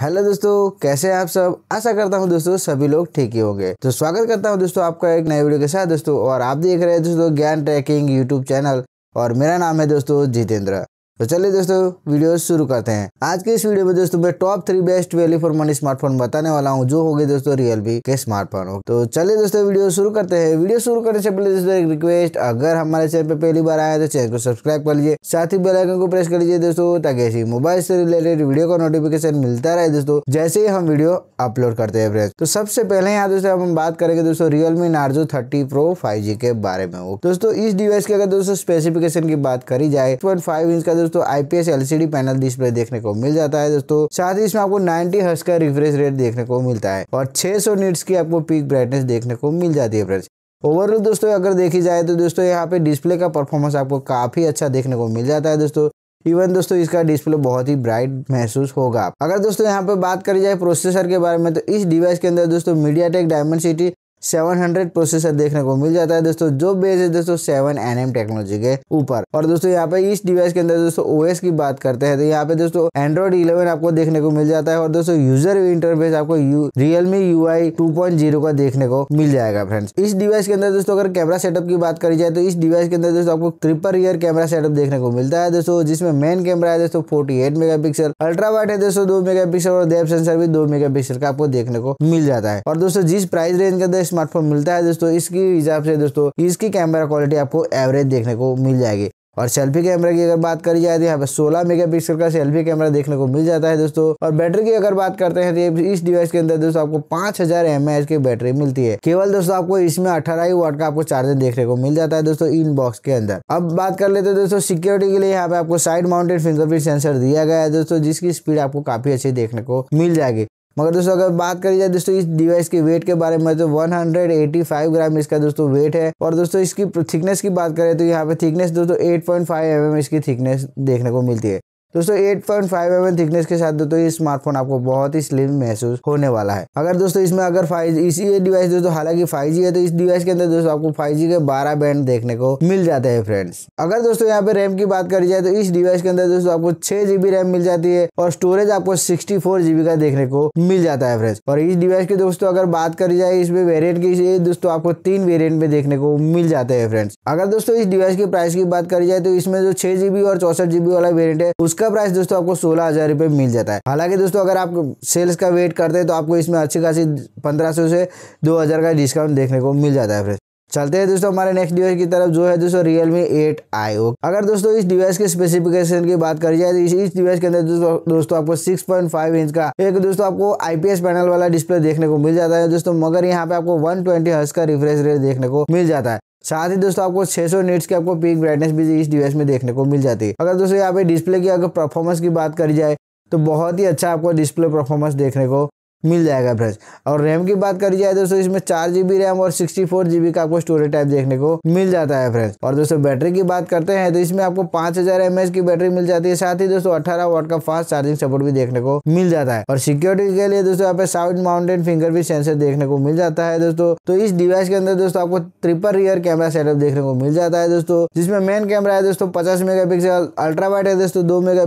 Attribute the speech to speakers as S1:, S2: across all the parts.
S1: hello दोस्तों कैसे हैं आप सब आशा करता हूं दोस्तों सभी लोग ठीक ही होंगे तो स्वागत करता हूं दोस्तों आपका एक नए वीडियो के साथ दोस्तों और आप देख रहे हैं दोस्तों ज्ञान ट्रैकिंग यूट्यूब चैनल और मेरा नाम है दोस्तों जितेंद्र तो चलिए दोस्तों वीडियो शुरू करते हैं आज के इस वीडियो में दोस्तों मैं top three best value for money smartphone बताने वाला हूँ जो होगी दोस्तों रियलमी के स्मार्टफोन तो चलिए दोस्तों वीडियो शुरू करते हैं वीडियो शुरू करने से पहले दोस्तों एक रिक्वेस्ट अगर हमारे चैनल पर पहली बार आए तो चैनल को सब्सक्राइब कर लीजिए साथ ही बेलाइकन को प्रेस कर लीजिए दोस्तों ताकि ऐसी मोबाइल से रिलेटेड वीडियो का नोटिफिकेशन मिलता रहे दोस्तों जैसे ही हम वीडियो अपलोड करते हैं फ्रेंड तो सबसे पहले यहाँ दोस्तों हम बात करेंगे दोस्तों Realme Narzo thirty pro five के बारे में दोस्तों इस डिवाइस की अगर दोस्तों स्पेसिफिकेशन की बात करी जाए पॉइंट इंच का दोस्तों आईपीएस एलसीडी पैनल डिस्प्ले देखने को मिल जाता है दोस्तों साथ ही इसमें आपको नाइनटी हर्स का रिफ्रेश रेट देखने को मिलता है और 600 सौ नीट्स की आपको पीक ब्राइटनेस देखने को मिल जाती है फ्रेंड्स ओवरऑल दोस्तों अगर देखी जाए तो दोस्तों यहाँ पे डिस्प्ले का परफॉर्मेंस आपको काफ़ी अच्छा देखने को मिल जाता है दोस्तों इवन दोस्तों इसका डिस्प्ले बहुत ही ब्राइट महसूस होगा अगर दोस्तों यहाँ पे बात करी जाए प्रोसेसर के बारे में तो इस डिवाइस के अंदर दोस्तों MediaTek Dimensity seven hundred processor देखने को मिल जाता है दोस्तों जो बेस है दोस्तों सेवन एन एम टेक्नोलॉजी के ऊपर और दोस्तों यहाँ पे इस डिवाइस के अंदर दोस्तों ओएस की बात करते हैं तो यहाँ पे दोस्तों एंड्रॉइड इलेवन आपको देखने को मिल जाता है और दोस्तों यूजर इंटरफेस आपको रियलमी यू आई का देखने को मिल जाएगा फ्रेंड्स इस डिवाइस के अंदर दोस्तों अगर कैमरा सेटअप की बात करी जाए तो इस डिवाइस के अंदर दोस्तों आपको ट्रिपर रियर कैमरा सेटअप देखने को मिलता है दोस्तों जिसमें मेन कैमरा है दोस्तों forty eight megapixel ultra wide है दोस्तों दो मेगा पिक्सल और डेप सेंसर भी दो मेगा पिक्सल का आपको देखने को मिल जाता है और दोस्तों जिस प्राइस रेंज के अंदर स्मार्टफोन मिलता है दोस्तों इसके हिसाब से दोस्तों इसकी कैमरा क्वालिटी आपको एवरेज देखने को मिल जाएगी और सेल्फी कैमरा की अगर बात करी जाए तो यहाँ पर 16 मेगापिक्सल का सेल्फी कैमरा देखने को मिल जाता है दोस्तों और बैटरी की अगर बात करते हैं तो इस डिवाइस के अंदर दोस्तों आपको 5000 हजार की बैटरी मिलती है केवल दोस्तों आपको इसमें अठारह ही वाट का आपको चार्जर देखने को मिल जाता है दोस्तों इन बॉक्स के अंदर अब बात कर लेते हैं दोस्तों सिक्योरिटी के लिए यहाँ पे आपको साइड माउंटेड फिंगरप्रिंट सेंसर दिया गया है दोस्तों जिसकी स्पीड आपको काफी अच्छी देखने को मिल जाएगी मगर दोस्तों अगर बात करी जाए दोस्तों इस डिवाइस के वेट के बारे में तो 185 ग्राम इसका दोस्तों वेट है और दोस्तों इसकी थिकनेस की बात करें तो यहाँ पे थिकनेस दोस्तों 8.5 पॉइंट mm इसकी थिकनेस देखने को मिलती है दोस्तों 8.5 पॉइंट थिकनेस के साथ दोस्तों ये स्मार्टफोन आपको बहुत ही स्लिम महसूस होने वाला है अगर दोस्तों इसमें अगर फाइव इसी ये डिवाइस दोस्तों हालांकि 5G है तो इस डिवाइस के अंदर दोस्तों आपको 5G के 12 बैंड देखने को मिल जाते हैं फ्रेंड्स अगर दोस्तों यहाँ पे रैम की बात करी जाए तो इस डिवाइस के अंदर दोस्तों आपको छह जीबी रैम मिल जाती है और स्टोरेज आपको सिक्सटी फोर जीबी का देखने को मिल जाता है फ्रेंड्स और इस डिवाइस की दोस्तों अगर बात करी जाए इसमें वेरियंट की दोस्तों आपको तीन वेरियंट में देखने को मिल जाते हैं फ्रेंड्स अगर दोस्तों इस डिवाइस की प्राइस की बात करी जाए तो इसमें जो छह जीबी और चौसठ जीबी वाला वेरियंट है उसका इसका प्राइस दोस्तों आपको सोलह हजार रुपये मिल जाता है हालांकि दोस्तों अगर आप सेल्स का वेट करते हैं तो आपको इसमें अच्छी खासी पंद्रह सौ से दो हजार का डिस्काउंट देखने को मिल जाता है फिर चलते हैं दोस्तों हमारे नेक्स्ट डिवाइस की तरफ जो है दोस्तों Realme 8 IO अगर दोस्तों इस डिवाइस के स्पेसिफिकेशन की बात करी जाए तो इस, इस डिवाइस के अंदर दोस्तों दोस्तों आपको 6.5 इंच का एक दोस्तों आपको आईपीएस पैनल वाला डिस्प्ले देखने को मिल जाता है दोस्तों मगर यहाँ पे आपको वन ट्वेंटी का रिफ्रेश रेट देखने को मिल जाता है साथ ही दोस्तों आपको 600 सौ नीट्स की आपको पीक ब्राइटनेस भी इस डिवाइस में देखने को मिल जाती है अगर दोस्तों यहाँ पे डिस्प्ले की अगर परफॉर्मेंस की बात करी जाए तो बहुत ही अच्छा आपको डिस्प्ले परफॉर्मेंस देखने को मिल जाएगा फ्रेंड्स और रैम की बात करी जाए दोस्तों इसमें चार जीबी रैम और सिक्सटी फोर जीबी का आपको स्टोरेज टाइप देखने को मिल जाता है फ्रेंड्स और दोस्तों बैटरी की बात करते हैं तो इसमें आपको पांच हजार एमएच की बैटरी मिल जाती है साथ ही दोस्तों अठारह वाट का फास्ट चार्जिंग सपोर्ट भी देखने को मिल जाता है और सिक्योरिटी के लिए दोस्तों यहाँ पे साउथ माउंटेन फिंगर भी सेंसर देखने को मिल जाता है दोस्तों तो इस डिवाइस के अंदर दोस्तों आपको ट्रिपल रियर कैमरा सेटअप देखने को मिल जाता है दोस्तों जिसमें मेन कैमरा है दोस्तों पचास मेगा अल्ट्रा वाइट है दोस्तों दो मेगा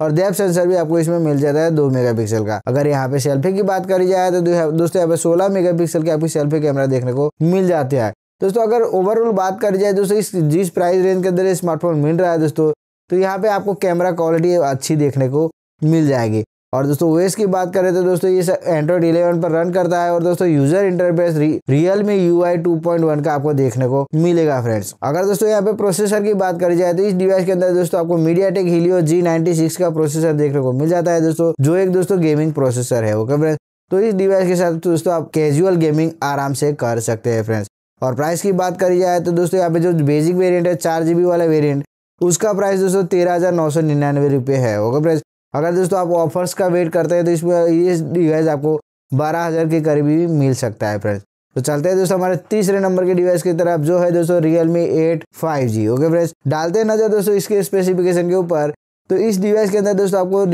S1: और डेप सेंसर भी आपको इसमें मिल जाता है दो मेगापिक्सल का अगर यहाँ पे सेल्फी की बात करी जाए तो दोस्तों यहाँ पे सोलह मेगापिक्सल के आपको सेल्फी कैमरा देखने को मिल जाते हैं दोस्तों अगर ओवरऑल बात करी जाए दोस्तों इस जिस प्राइस रेंज के अंदर स्मार्टफोन मिल रहा है दोस्तों तो यहाँ पे आपको कैमरा क्वालिटी अच्छी देखने को मिल जाएगी और दोस्तों ओएस की बात करें तो दोस्तों ये एंड्रॉइड इलेवन पर रन करता है और दोस्तों user interface Realme U I का आपको देखने को मिलेगा फ्रेंड्स अगर दोस्तों यहाँ पे प्रोसेसर की बात करी जाए तो इस डिवाइस के अंदर दोस्तों आपको मीडिया टेक हिलियो जी का प्रोसेसर देखने को मिल जाता है दोस्तों जो एक दोस्तों गेमिंग प्रोसेसर है ओके फ्रेंड्स तो इस डिवाइस के साथ दोस्तों आप कैजुअल गेमिंग आराम से कर सकते हैं फ्रेंड्स और प्राइस की बात करी जाए तो दोस्तों यहाँ पे जो बेसिक वेरिएंट है चार जीबी वाला वेरिएंट उसका प्राइस दोस्तों तेरह हज़ार नौ सौ निन्यानवे रुपये है ओके फ्रेंड्स अगर दोस्तों आप ऑफर्स का वेट करते हैं तो इसमें ये डिवाइस आपको बारह हज़ार के करीब भी मिल सकता है फ्रेंड्स तो चलते हैं दोस्तों हमारे तीसरे नंबर के डिवाइस की तरफ जो है दोस्तों Realme eight five G okay friends डालते हैं नजर दोस्तों इसके स्पेसिफिकेशन के ऊपर तो इस डिवाइस के अंदर दोस्तों आपको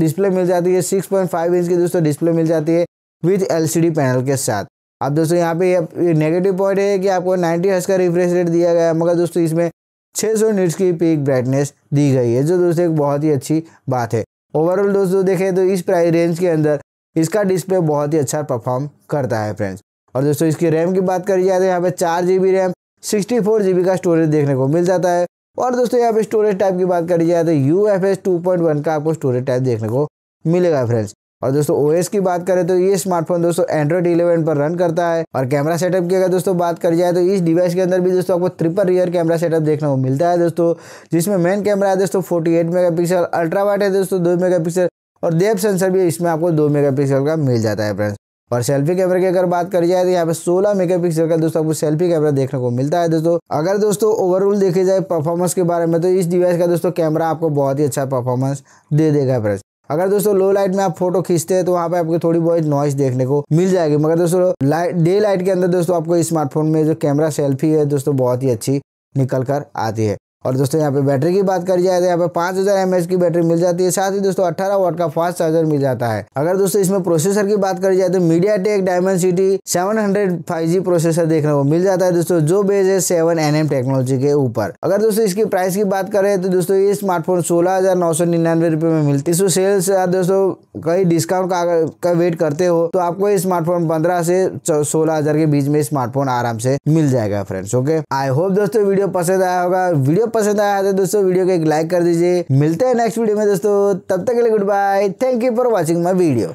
S1: डिस्प्ले मिल जाती है सिक्स पॉइंट फाइव इंच की दोस्तों डिस्प्ले मिल जाती है with L C D panel के साथ अब दोस्तों यहाँ पे नेगेटिव पॉइंट है कि आपको नाइन्टी हज का रिफ्रेश रेट दिया गया है मगर दोस्तों इसमें 600 सौ नीट्स की पीक ब्राइटनेस दी गई है जो दोस्तों एक बहुत ही अच्छी बात है ओवरऑल दोस्तों देखें तो इस प्राइस रेंज के अंदर इसका डिस्प्ले बहुत ही अच्छा परफॉर्म करता है फ्रेंड्स और दोस्तों इसकी रैम की बात करी जाए तो यहाँ पे चार G B RAM sixty four G B का स्टोरेज देखने को मिल जाता है और दोस्तों यहाँ पे स्टोरेज टाइप की बात करी जाए तो U F S two point one का आपको स्टोरेज टाइप देखने को मिलेगा फ्रेंड्स और दोस्तों ओएस की बात करें तो ये स्मार्टफोन दोस्तों एंड्रॉइड इलेवन पर रन करता है और कैमरा सेटअप की अगर दोस्तों बात कर जाए तो इस डिवाइस के अंदर भी दोस्तों आपको ट्रिपल रियर कैमरा सेटअप देखने को मिलता है दोस्तों जिसमें मेन कैमरा है दोस्तों forty megapixel ultra wide है दोस्तों दो पिक्सल और देव सेंसर भी इसमें आपको दो पिक्सल का मिल जाता है फ्रेंड्स और सेल्फी कैमरे की अगर बात कर जाए तो यहाँ पे 16 मेगापिक्सल का दोस्तों आपको सेल्फी कैमरा देखने को मिलता है दोस्तों अगर दोस्तों ओवरऑल देखे जाए परफॉर्मेंस के बारे में तो इस डिवाइस का दोस्तों कैमरा आपको बहुत ही अच्छा परफॉर्मेंस दे देगा फ्रेंड्स अगर दोस्तों लो लाइट में आप फोटो खींचते हैं तो वहाँ पे आपको थोड़ी बहुत नॉइस देखने को मिल जाएगी मगर दोस्तों लाइट डे लाइट के अंदर दोस्तों आपको स्मार्टफोन में जो कैमरा सेल्फी है दोस्तों बहुत ही अच्छी निकल कर आती है और दोस्तों यहाँ पे बैटरी की बात करी जाए तो यहाँ पे 5000 हज़ार की बैटरी मिल जाती है साथ ही दोस्तों 18 वोट का फास्ट चार्जर मिल जाता है अगर दोस्तों इसमें प्रोसेसर की बात करी जाए तो MediaTek Dimensity seven hundred processor देखने को मिल जाता है दोस्तों जो बेज है सेवन एन टेक्नोलॉजी के ऊपर अगर दोस्तों इसकी प्राइस की बात करें तो दोस्तों ये स्मार्टफोन सोलह रुपए में मिलती है सेल्स दोस्तों कई डिस्काउंट का अगर का वेट करते हो तो आपको ये स्मार्टफोन पंद्रह से सोलह हजार के बीच में स्मार्टफोन आराम से मिल जाएगा फ्रेंड्स ओके आई होप दोस्तों वीडियो पसंद आया होगा वीडियो पसंद आया तो दोस्तों वीडियो को एक लाइक कर दीजिए मिलते हैं नेक्स्ट वीडियो में दोस्तों तब तक के लिए goodbye thank you for watching my video